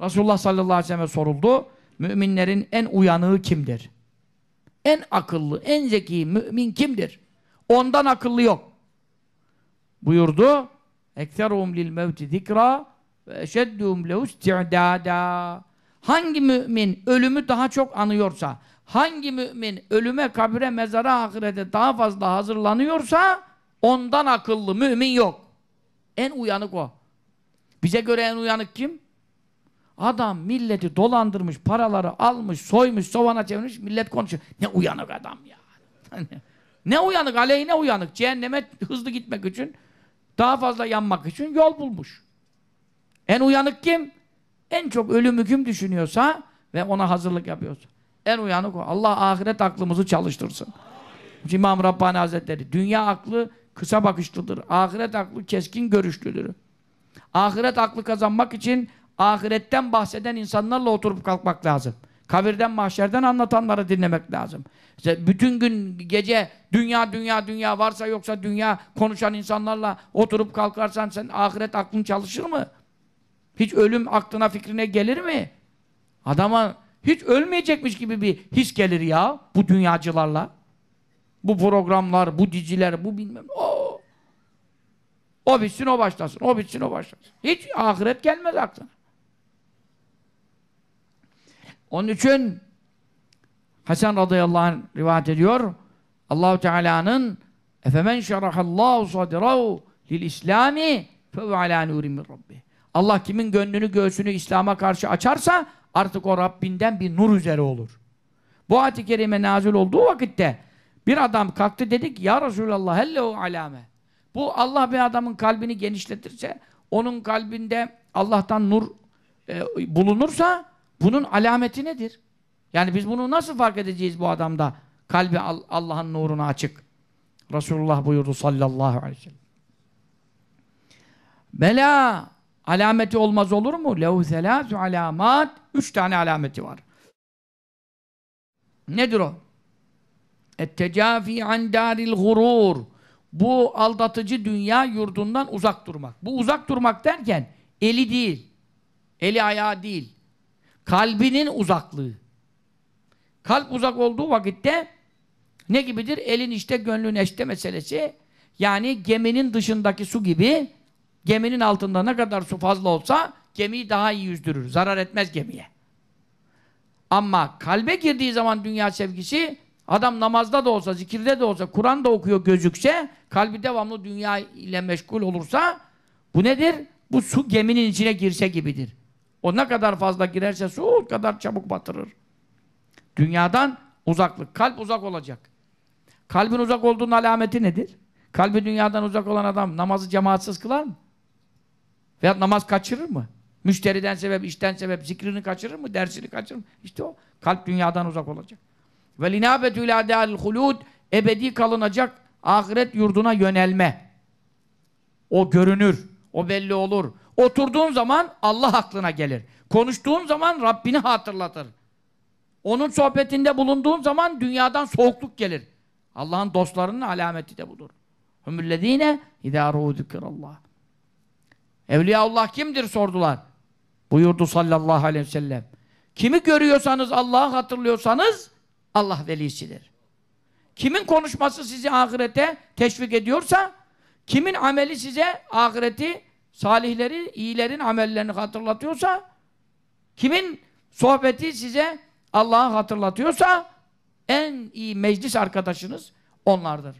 Resulullah sallallahu aleyhi ve sellem'e soruldu. Müminlerin en uyanığı kimdir? En akıllı, en zeki mümin kimdir? Ondan akıllı yok. Buyurdu. Ekserum lil mevti zikra ve eşeddum lehus ti'dada. Hangi mümin ölümü daha çok anıyorsa, hangi mümin ölüme, kabire, mezara, ahirete daha fazla hazırlanıyorsa ondan akıllı mümin yok. En uyanık o. Bize göre en uyanık kim? Adam milleti dolandırmış, paraları almış, soymuş, sovana çevirmiş, millet konuşuyor. Ne uyanık adam ya. ne uyanık, aleyhine uyanık. Cehenneme hızlı gitmek için, daha fazla yanmak için yol bulmuş. En uyanık kim? En çok ölümü kim düşünüyorsa ve ona hazırlık yapıyorsa. En uyanık o. Allah ahiret aklımızı çalıştırsın. İmam Rabbani Hazretleri, dünya aklı kısa bakışlıdır. Ahiret aklı keskin görüşlüdür. Ahiret aklı kazanmak için ahiretten bahseden insanlarla oturup kalkmak lazım. Kabirden, mahşerden anlatanları dinlemek lazım. İşte bütün gün, gece dünya, dünya, dünya varsa yoksa dünya konuşan insanlarla oturup kalkarsan sen ahiret aklın çalışır mı? Hiç ölüm aklına fikrine gelir mi? Adama hiç ölmeyecekmiş gibi bir his gelir ya bu dünyacılarla. Bu programlar, bu diziler, bu bilmem. Oo. O bitsin o başlasın, o bitsin o başlasın. Hiç ahiret gelmez aklına. Onun için Hasan radıyallahu anh rivayet ediyor. Allahu Teala'nın efemen şerahallahu sadrahu lil İslami fe ala nurin rabbi. Allah kimin gönlünü göğsünü İslam'a karşı açarsa artık o Rabbinden bir nur üzere olur. Bu ayet-i kerime nazil olduğu vakitte bir adam kalktı dedi ki ya Resulallah o alame. Bu Allah bir adamın kalbini genişletirse onun kalbinde Allah'tan nur e, bulunursa bunun alameti nedir? Yani biz bunu nasıl fark edeceğiz bu adamda? Kalbi Allah'ın nuruna açık. Resulullah buyurdu sallallahu aleyhi ve sellem. Bela alameti olmaz olur mu? Lehu selâsü alamat. Üç tane alameti var. Nedir o? Ettecafi an daril gurur. Bu aldatıcı dünya yurdundan uzak durmak. Bu uzak durmak derken eli değil. Eli ayağı değil. Kalbinin uzaklığı. Kalp uzak olduğu vakitte ne gibidir? Elin işte gönlün eşte meselesi. Yani geminin dışındaki su gibi geminin altında ne kadar su fazla olsa gemiyi daha iyi yüzdürür. Zarar etmez gemiye. Ama kalbe girdiği zaman dünya sevgisi adam namazda da olsa, zikirde de olsa, Kur'an da okuyor gözükse, kalbi devamlı dünya ile meşgul olursa bu nedir? Bu su geminin içine girse gibidir. O ne kadar fazla girerse su o kadar çabuk batırır. Dünyadan uzaklık. Kalp uzak olacak. Kalbin uzak olduğunun alameti nedir? Kalbi dünyadan uzak olan adam namazı cemaatsiz kılar mı? Veya namaz kaçırır mı? Müşteriden sebep, işten sebep zikrini kaçırır mı? Dersini kaçırır mı? İşte o. Kalp dünyadan uzak olacak. Ve linabetü ilâ deâlil ebedi kalınacak ahiret yurduna yönelme. O görünür. O belli olur. Oturduğun zaman Allah aklına gelir. Konuştuğun zaman Rabbini hatırlatır. Onun sohbetinde bulunduğun zaman dünyadan soğukluk gelir. Allah'ın dostlarının alameti de budur. Hümüllezine idâ Allah. Evliyaullah kimdir sordular. Buyurdu sallallahu aleyhi ve sellem. Kimi görüyorsanız, Allah'ı hatırlıyorsanız Allah velisidir. Kimin konuşması sizi ahirete teşvik ediyorsa, kimin ameli size ahireti salihleri, iyilerin amellerini hatırlatıyorsa, kimin sohbeti size Allah'ı hatırlatıyorsa, en iyi meclis arkadaşınız onlardır.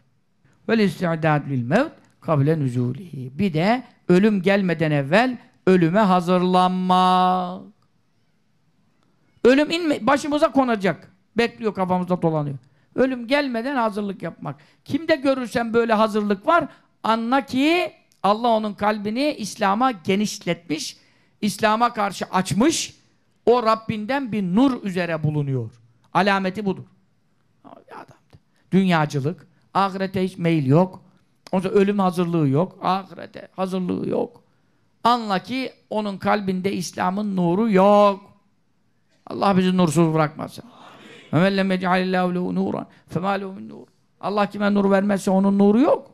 Ve istidad lil mevt kablen nüzulihi. Bir de ölüm gelmeden evvel ölüme hazırlanmak. Ölüm inme, başımıza konacak. Bekliyor kafamızda dolanıyor. Ölüm gelmeden hazırlık yapmak. Kimde görürsen böyle hazırlık var, anla ki Allah onun kalbini İslam'a genişletmiş, İslam'a karşı açmış, o Rabbinden bir nur üzere bulunuyor. Alameti budur. adamdı. Dünyacılık, ahirete hiç meyil yok. Ondan ölüm hazırlığı yok, ahirete hazırlığı yok. Anla ki onun kalbinde İslam'ın nuru yok. Allah bizi nursuz bırakmasın. Amin. Allah kime nur vermezse onun nuru yok.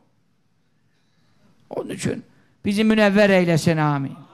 Onun için bizi münevver eylesin amin.